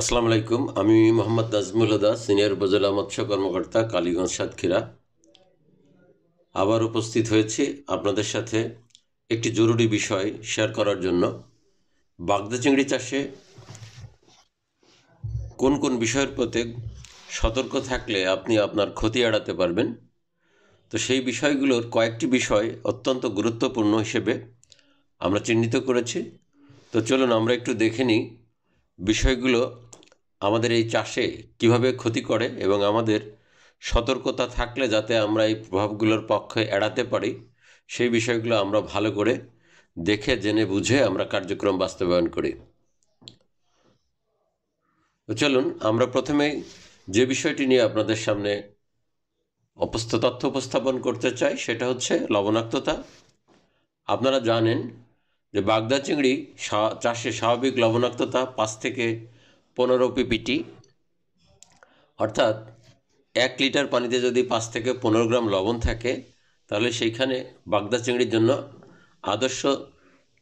আসসালামু আলাইকুম আমি মোহাম্মদ নাজমুল হদা সিনিয়র উপজেলা মৎস্য কর্মকর্তা কালীগঞ্জ সাতক্ষীরা আবার উপস্থিত হয়েছি আপনাদের সাথে একটি জরুরি বিষয় শেয়ার করার জন্য বাগদা চিংড়ি চাষে কোন কোন বিষয়ের প্রতি সতর্ক থাকলে আপনি আপনার ক্ষতি এড়াতে পারবেন তো সেই বিষয়গুলোর কয়েকটি বিষয় অত্যন্ত গুরুত্বপূর্ণ হিসেবে আমরা চিহ্নিত করেছি তো চলুন আমরা একটু দেখে নিই বিষয়গুলো আমাদের এই চাষে কীভাবে ক্ষতি করে এবং আমাদের সতর্কতা থাকলে যাতে আমরা এই প্রভাবগুলোর পক্ষে এড়াতে পারি সেই বিষয়গুলো আমরা ভালো করে দেখে জেনে বুঝে আমরা কার্যক্রম বাস্তবায়ন করি চলুন আমরা প্রথমে যে বিষয়টি নিয়ে আপনাদের সামনে অপস্থ তথ্য উপস্থাপন করতে চাই সেটা হচ্ছে লবণাক্ততা আপনারা জানেন যে বাগদা চিংড়ি চাষে স্বাভাবিক লবণাক্ততা পাঁচ থেকে পনেরো পিপিটি অর্থাৎ এক লিটার পানিতে যদি পাঁচ থেকে পনেরো গ্রাম লবণ থাকে তাহলে সেইখানে বাগদা চিংড়ির জন্য আদর্শ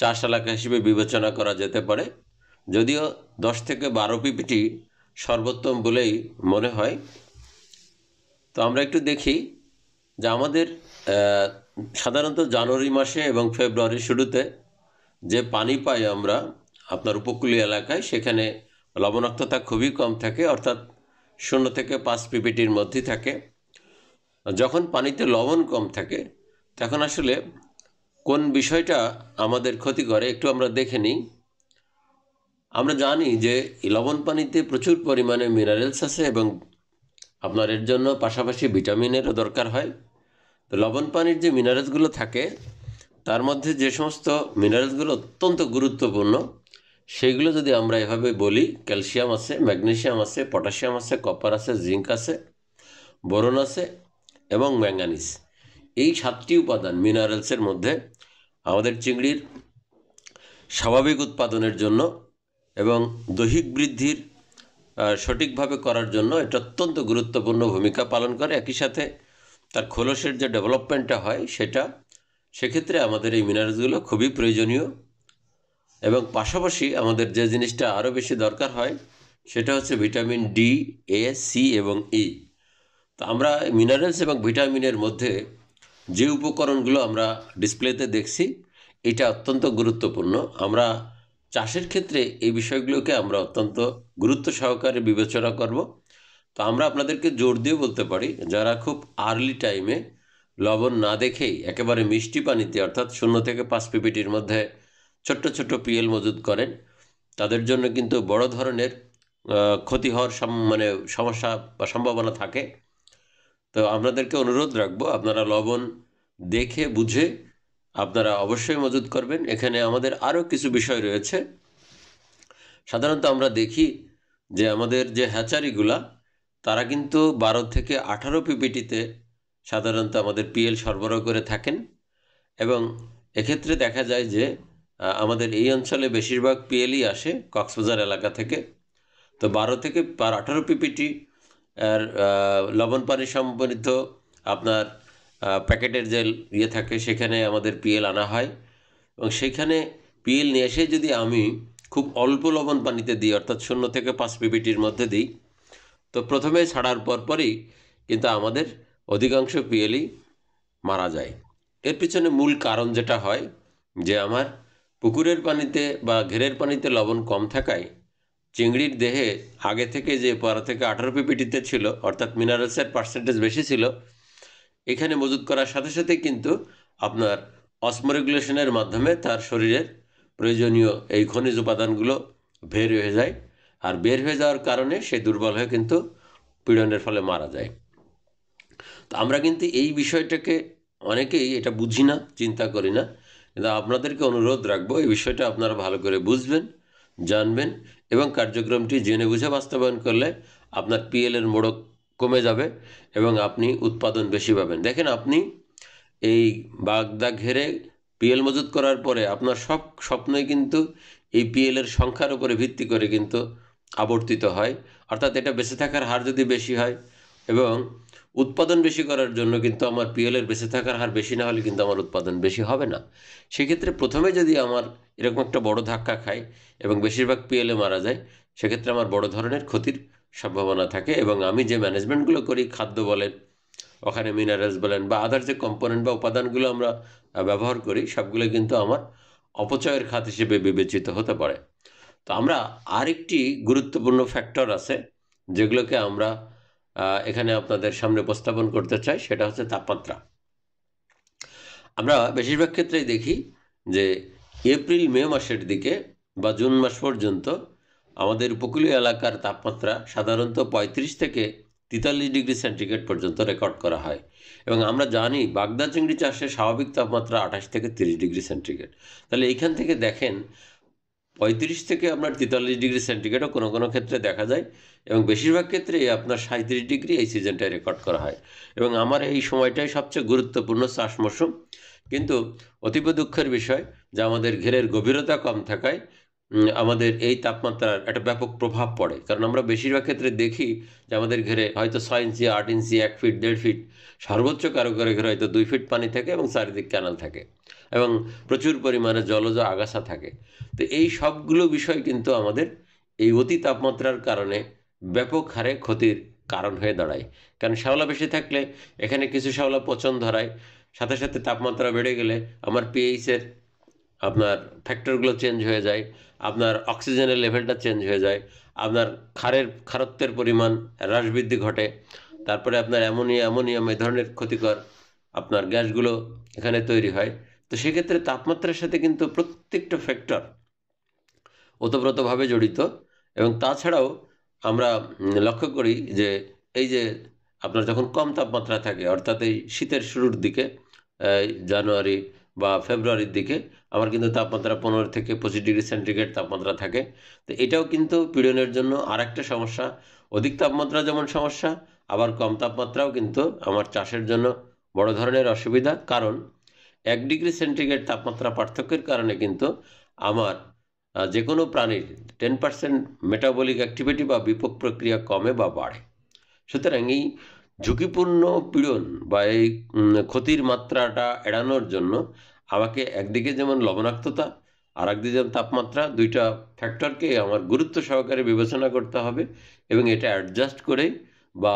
চাষ এলাকা হিসেবে বিবেচনা করা যেতে পারে যদিও দশ থেকে বারো পিপিটি সর্বোত্তম বলেই মনে হয় তো আমরা একটু দেখি যে আমাদের সাধারণত জানুয়ারি মাসে এবং ফেব্রুয়ারির শুরুতে যে পানি পাই আমরা আপনার উপকূলীয় এলাকায় সেখানে লবণাক্ততা খুবই কম থাকে অর্থাৎ শূন্য থেকে পাঁচ পিপিটির মধ্যে থাকে যখন পানিতে লবণ কম থাকে তখন আসলে কোন বিষয়টা আমাদের ক্ষতি করে একটু আমরা দেখে নিই আমরা জানি যে লবণ পানিতে প্রচুর পরিমাণে মিনারেলস আছে এবং আপনার এর জন্য পাশাপাশি ভিটামিনেরও দরকার হয় তো লবণ পানির যে মিনারেলসগুলো থাকে তার মধ্যে যে সমস্ত মিনারেলসগুলো অত্যন্ত গুরুত্বপূর্ণ সেইগুলো যদি আমরা এভাবে বলি ক্যালসিয়াম আছে ম্যাগনেশিয়াম আছে পটাশিয়াম আছে কপার আছে জিঙ্ক আছে বোরন আছে এবং ম্যাঙ্গানিস এই সাতটি উপাদান মিনারেলসের মধ্যে আমাদের চিংড়ির স্বাভাবিক উৎপাদনের জন্য এবং দৈহিক বৃদ্ধির সঠিকভাবে করার জন্য এটা অত্যন্ত গুরুত্বপূর্ণ ভূমিকা পালন করে একই সাথে তার খোলসের যে ডেভেলপমেন্টটা হয় সেটা সেক্ষেত্রে আমাদের এই মিনারেলসগুলো খুবই প্রয়োজনীয় এবং পাশাপাশি আমাদের যে জিনিসটা আরও বেশি দরকার হয় সেটা হচ্ছে ভিটামিন ডি এ সি এবং ই e। তো আমরা মিনারেলস এবং ভিটামিনের মধ্যে যে উপকরণগুলো আমরা ডিসপ্লেতে দেখছি এটা অত্যন্ত গুরুত্বপূর্ণ আমরা চাষের ক্ষেত্রে এই বিষয়গুলোকে আমরা অত্যন্ত গুরুত্ব সহকারে বিবেচনা করব তো আমরা আপনাদেরকে জোর দিয়ে বলতে পারি যারা খুব আর্লি টাইমে লবণ না দেখেই একেবারে মিষ্টি পানিতে অর্থাৎ শূন্য থেকে পাঁচ পিপিটির মধ্যে ছোট্ট ছোট্ট পিএল মজুদ করেন তাদের জন্য কিন্তু বড় ধরনের ক্ষতি হওয়ার মানে সমস্যা বা সম্ভাবনা থাকে তো আপনাদেরকে অনুরোধ রাখবো আপনারা লবণ দেখে বুঝে আপনারা অবশ্যই মজুদ করবেন এখানে আমাদের আরও কিছু বিষয় রয়েছে সাধারণত আমরা দেখি যে আমাদের যে হ্যাচারিগুলা তারা কিন্তু বারো থেকে আঠারো পিপিটিতে সাধারণত আমাদের পিএল সরবরাহ করে থাকেন এবং এক্ষেত্রে দেখা যায় যে আমাদের এই অঞ্চলে বেশিরভাগ পিএলই আসে কক্সবাজার এলাকা থেকে তো বারো থেকে পার আঠারো পিপিটি আর লবণ পানি সমৃদ্ধ আপনার প্যাকেটের যে ইয়ে থাকে সেখানে আমাদের পিএল আনা হয় এবং সেখানে পিএল নিয়ে এসে যদি আমি খুব অল্প লবণ পানিতে দিই অর্থাৎ শূন্য থেকে পাঁচ পিপিটির মধ্যে দিই তো প্রথমে ছাড়ার পরপরই কিন্তু আমাদের অধিকাংশ পিএলই মারা যায় এর পিছনে মূল কারণ যেটা হয় যে আমার পুকুরের পানিতে বা ঘেরের পানিতে লবণ কম থাকায় চিংড়ির দেহে আগে থেকে যে পারা থেকে আঠারো পিপিটিতে ছিল অর্থাৎ মিনারেলসের পার্সেন্টেজ বেশি ছিল এখানে মজুত করার সাথে সাথে কিন্তু আপনার অসমরেগুলেশনের মাধ্যমে তার শরীরের প্রয়োজনীয় এই খনিজ উপাদানগুলো বের হয়ে যায় আর বের হয়ে যাওয়ার কারণে সে দুর্বল হয়ে কিন্তু পীড়নের ফলে মারা যায় তো আমরা কিন্তু এই বিষয়টাকে অনেকেই এটা বুঝি না চিন্তা করি না কিন্তু আপনাদেরকে অনুরোধ রাখবো এই বিষয়টা আপনারা ভালো করে বুঝবেন জানবেন এবং কার্যক্রমটি জেনে বুঝে বাস্তবায়ন করলে আপনার পিএলের মোড়ক কমে যাবে এবং আপনি উৎপাদন বেশি পাবেন দেখেন আপনি এই বাগদা ঘেরে পিএল মজুত করার পরে আপনার সব স্বপ্নই কিন্তু এই পিএলের সংখ্যার উপরে ভিত্তি করে কিন্তু আবর্তিত হয় অর্থাৎ এটা বেঁচে থাকার হার যদি বেশি হয় এবং উৎপাদন বেশি করার জন্য কিন্তু আমার পিএলের বেঁচে থাকার হার বেশি না হলে কিন্তু আমার উৎপাদন বেশি হবে না সেক্ষেত্রে প্রথমে যদি আমার এরকম একটা বড় ধাক্কা খায় এবং বেশিরভাগ পিএলএ মারা যায় সেক্ষেত্রে আমার বড় ধরনের ক্ষতির সম্ভাবনা থাকে এবং আমি যে ম্যানেজমেন্টগুলো করি খাদ্য বলেন ওখানে মিনারেলস বলেন বা আদার যে কম্পোনেন্ট বা উপাদানগুলো আমরা ব্যবহার করি সবগুলো কিন্তু আমার অপচয়ের খাত হিসেবে বিবেচিত হতে পারে তো আমরা আরেকটি গুরুত্বপূর্ণ ফ্যাক্টর আছে যেগুলোকে আমরা এখানে আপনাদের সামনে উপস্থাপন করতে চাই সেটা হচ্ছে তাপমাত্রা আমরা বেশিরভাগ ক্ষেত্রেই দেখি যে এপ্রিল মে মাসের দিকে বা জুন মাস পর্যন্ত আমাদের উপকূলীয় এলাকার তাপমাত্রা সাধারণত ৩৫ থেকে তেতাল্লিশ ডিগ্রি সেন্টিগ্রেড পর্যন্ত রেকর্ড করা হয় এবং আমরা জানি বাগদা চিংড়ি চাষে স্বাভাবিক তাপমাত্রা আঠাশ থেকে তিরিশ ডিগ্রি সেন্টিগ্রেড তাহলে এইখান থেকে দেখেন পঁয়ত্রিশ থেকে আপনার তেতাল্লিশ ডিগ্রি সেন্টিগ্রেডও কোনো কোনো ক্ষেত্রে দেখা যায় এবং বেশিরভাগ ক্ষেত্রে আপনার সাঁত্রিশ ডিগ্রি এই সিজনটায় রেকর্ড করা হয় এবং আমার এই সময়টাই সবচেয়ে গুরুত্বপূর্ণ চাষ মৌসুম কিন্তু অতীব দুঃখের বিষয় যে আমাদের ঘেরের গভীরতা কম থাকায় আমাদের এই তাপমাত্রার একটা ব্যাপক প্রভাব পড়ে কারণ আমরা বেশিরভাগ ক্ষেত্রে দেখি যে আমাদের ঘেরে হয়তো ছয় ইঞ্চি আট ইঞ্চি এক ফিট দেড় ফিট সর্বোচ্চ কারো কারো ঘেরে হয়তো দুই ফিট পানি থাকে এবং চারিদিক ক্যানাল থাকে এবং প্রচুর পরিমাণে জলজ আগাছা থাকে তো এই সবগুলো বিষয় কিন্তু আমাদের এই অতি তাপমাত্রার কারণে ব্যাপক হারে ক্ষতির কারণ হয়ে দাঁড়ায় কারণ শ্যাওলা বেশি থাকলে এখানে কিছু শ্যাওলা পচন ধরায় সাথে সাথে তাপমাত্রা বেড়ে গেলে আমার পিএইচের আপনার ফ্যাক্টরগুলো চেঞ্জ হয়ে যায় আপনার অক্সিজেনের লেভেলটা চেঞ্জ হয়ে যায় আপনার খারের খারত্বের পরিমাণ হ্রাস বৃদ্ধি ঘটে তারপরে আপনার অ্যামোনিয়া অ্যামোনিয়াম এই ধরনের ক্ষতিকর আপনার গ্যাসগুলো এখানে তৈরি হয় তো সেক্ষেত্রে তাপমাত্রার সাথে কিন্তু প্রত্যেকটা ফ্যাক্টর ওতপ্রোতভাবে জড়িত এবং তাছাড়াও আমরা লক্ষ্য করি যে এই যে আপনার যখন কম তাপমাত্রা থাকে অর্থাৎ এই শীতের শুরুর দিকে জানুয়ারি বা ফেব্রুয়ারির দিকে আমার কিন্তু তাপমাত্রা পনেরো থেকে পঁচিশ ডিগ্রি সেন্টিগ্রেড তাপমাত্রা থাকে তো এটাও কিন্তু পীড়নের জন্য আরেকটা সমস্যা অধিক তাপমাত্রা যেমন সমস্যা আবার কম তাপমাত্রাও কিন্তু আমার চাষের জন্য বড় ধরনের অসুবিধা কারণ এক ডিগ্রি সেন্টিগ্রেড তাপমাত্রা পার্থক্যের কারণে কিন্তু আমার যে কোনো প্রাণীর টেন পার্সেন্ট মেটাবলিক অ্যাক্টিভিটি বা বিপক প্রক্রিয়া কমে বা বাড়ে সুতরাং এই ঝুঁকিপূর্ণ পীড়ন বা এই ক্ষতির মাত্রাটা এড়ানোর জন্য আমাকে একদিকে যেমন লবণাক্ততা আর একদিকে যেমন তাপমাত্রা দুইটা ফ্যাক্টরকে আমার গুরুত্ব সহকারে বিবেচনা করতে হবে এবং এটা অ্যাডজাস্ট করে বা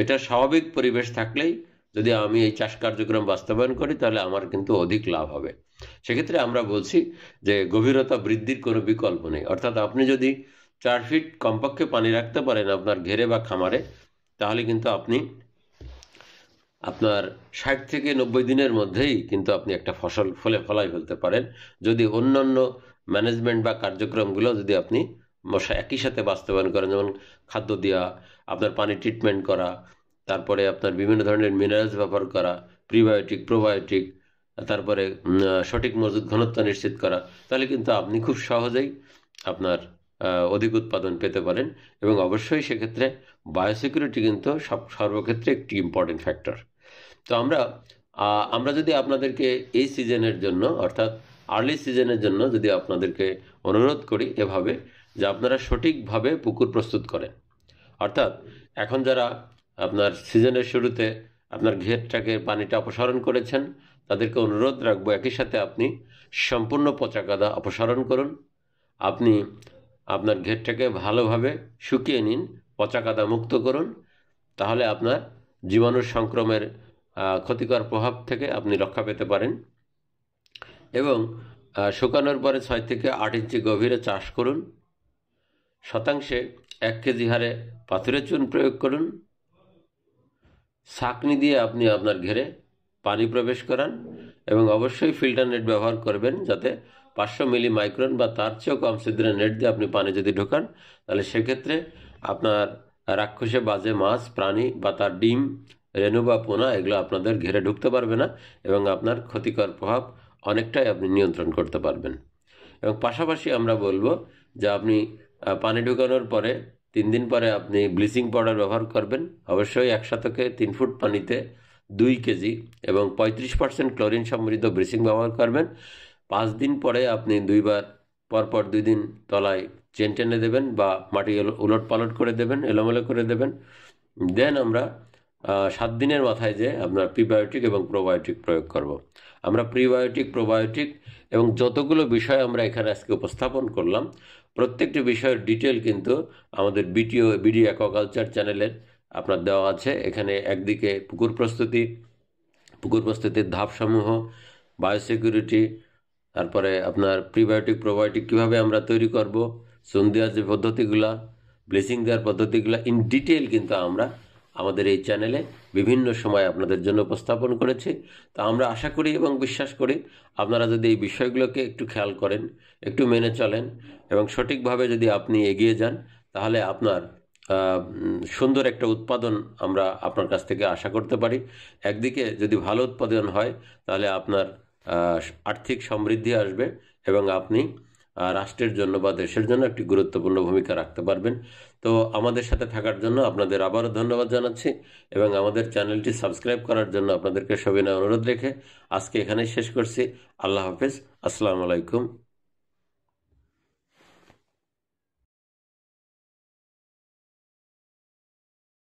এটা স্বাভাবিক পরিবেশ থাকলেই যদি আমি এই চাষ কার্যক্রম বাস্তবায়ন করি তাহলে আমার কিন্তু অধিক লাভ হবে সেক্ষেত্রে আমরা বলছি যে গভীরতা বৃদ্ধির কোনো বিকল্প নেই অর্থাৎ আপনি যদি চার ফিট কমপক্ষে পানি রাখতে পারেন আপনার ঘেরে বা খামারে তাহলে কিন্তু আপনি আপনার ষাট থেকে নব্বই দিনের মধ্যেই কিন্তু আপনি একটা ফসল ফলে ফলাই ফেলতে পারেন যদি অন্যান্য ম্যানেজমেন্ট বা কার্যক্রমগুলো যদি আপনি একই সাথে বাস্তবায়ন করেন যেমন খাদ্য দেওয়া আপনার পানি ট্রিটমেন্ট করা তারপরে আপনার বিভিন্ন ধরনের মিনারেলস ব্যবহার করা প্রিবায়োটিক প্রোবায়োটিক তারপরে সঠিক মজুদ ঘনত্ব নিশ্চিত করা তাহলে কিন্তু আপনি খুব সহজেই আপনার অধিক উৎপাদন পেতে পারেন এবং অবশ্যই সেক্ষেত্রে বায়োসিকিউরিটি কিন্তু সব সর্বক্ষেত্রে একটি ইম্পর্টেন্ট ফ্যাক্টর তো আমরা আমরা যদি আপনাদেরকে এই সিজনের জন্য অর্থাৎ আর্লি সিজনের জন্য যদি আপনাদেরকে অনুরোধ করি এভাবে যে আপনারা সঠিকভাবে পুকুর প্রস্তুত করেন অর্থাৎ এখন যারা আপনার সিজনের শুরুতে আপনার ঘেরটাকে পানিটা অপসারণ করেছেন তাদেরকে অনুরোধ রাখবো একই সাথে আপনি সম্পূর্ণ পচা কাদা অপসারণ করুন আপনি আপনার ঘেরটাকে ভালোভাবে শুকিয়ে নিন পচা কাদা মুক্ত করুন তাহলে আপনার জীবাণুর সংক্রমের ক্ষতিকর প্রভাব থেকে আপনি রক্ষা পেতে পারেন এবং শুকানোর পরে ছয় থেকে আট ইঞ্চি গভীরে চাষ করুন শতাংশে এক কেজি হারে পাথরের চুন প্রয়োগ করুন ছাকনি দিয়ে আপনি আপনার ঘেরে পানি প্রবেশ করান এবং অবশ্যই ফিল্টার নেট ব্যবহার করবেন যাতে পাঁচশো মিলি মাইক্রন বা তার চেয়েও কম সিদ্ধের নেট দিয়ে আপনি পানি যদি ঢোকান তাহলে সেক্ষেত্রে আপনার রাক্ষসে বাজে মাছ প্রাণী বা তার ডিম রেণু বা পোনা এগুলো আপনাদের ঘেরে ঢুকতে পারবে না এবং আপনার ক্ষতিকর প্রভাব অনেকটাই আপনি নিয়ন্ত্রণ করতে পারবেন এবং পাশাপাশি আমরা বলবো যে আপনি পানি ঢুকানোর পরে তিন দিন পরে আপনি ব্লিচিং পাউডার ব্যবহার করবেন অবশ্যই এক শতকে তিন ফুট পানিতে দুই কেজি এবং পঁয়ত্রিশ পার্সেন্ট ক্লোরিন সমৃদ্ধ ব্লিচিং ব্যবহার করবেন পাঁচ দিন পরে আপনি দুইবার পরপর দুই দিন তলায় চেন টেনে দেবেন বা মাটি উলট পালট করে দেবেন এলোমেলো করে দেবেন দেন আমরা সাত দিনের মাথায় যে আপনার প্রিবায়োটিক এবং প্রোবায়োটিক প্রয়োগ করব। আমরা প্রিবায়োটিক প্রোবায়োটিক এবং যতগুলো বিষয় আমরা এখানে আজকে উপস্থাপন করলাম প্রত্যেকটি বিষয়ের ডিটেল কিন্তু আমাদের বিটিও বিডি অ্যাকোয়াকালচার চ্যানেলের আপনার দেওয়া আছে এখানে একদিকে পুকুর প্রস্তুতি পুকুর প্রস্তুতির ধাপসমূহ বায়োসিকিউরিটি তারপরে আপনার প্রিবায়োটিক প্রোবায়োটিক কীভাবে আমরা তৈরি করব সুন যে পদ্ধতিগুলা ব্লিচিং দেওয়ার পদ্ধতিগুলো ইন ডিটেল কিন্তু আমরা আমাদের এই চ্যানেলে বিভিন্ন সময় আপনাদের জন্য উপস্থাপন করেছে তা আমরা আশা করি এবং বিশ্বাস করি আপনারা যদি এই বিষয়গুলোকে একটু খেয়াল করেন একটু মেনে চলেন এবং সঠিকভাবে যদি আপনি এগিয়ে যান তাহলে আপনার সুন্দর একটা উৎপাদন আমরা আপনার কাছ থেকে আশা করতে পারি একদিকে যদি ভালো উৎপাদন হয় তাহলে আপনার আর্থিক সমৃদ্ধি আসবে এবং আপনি রাষ্ট্রের জন্য বা দেশের জন্য একটি গুরুত্বপূর্ণ ভূমিকা রাখতে পারবেন তো আমাদের সাথে থাকার জন্য আপনাদের আবারও ধন্যবাদ জানাচ্ছি এবং আমাদের চ্যানেলটি সাবস্ক্রাইব করার জন্য আপনাদেরকে সবিনয় অনুরোধ রেখে আজকে এখানেই শেষ করছি আল্লাহ হাফেজ আসসালামু আলাইকুম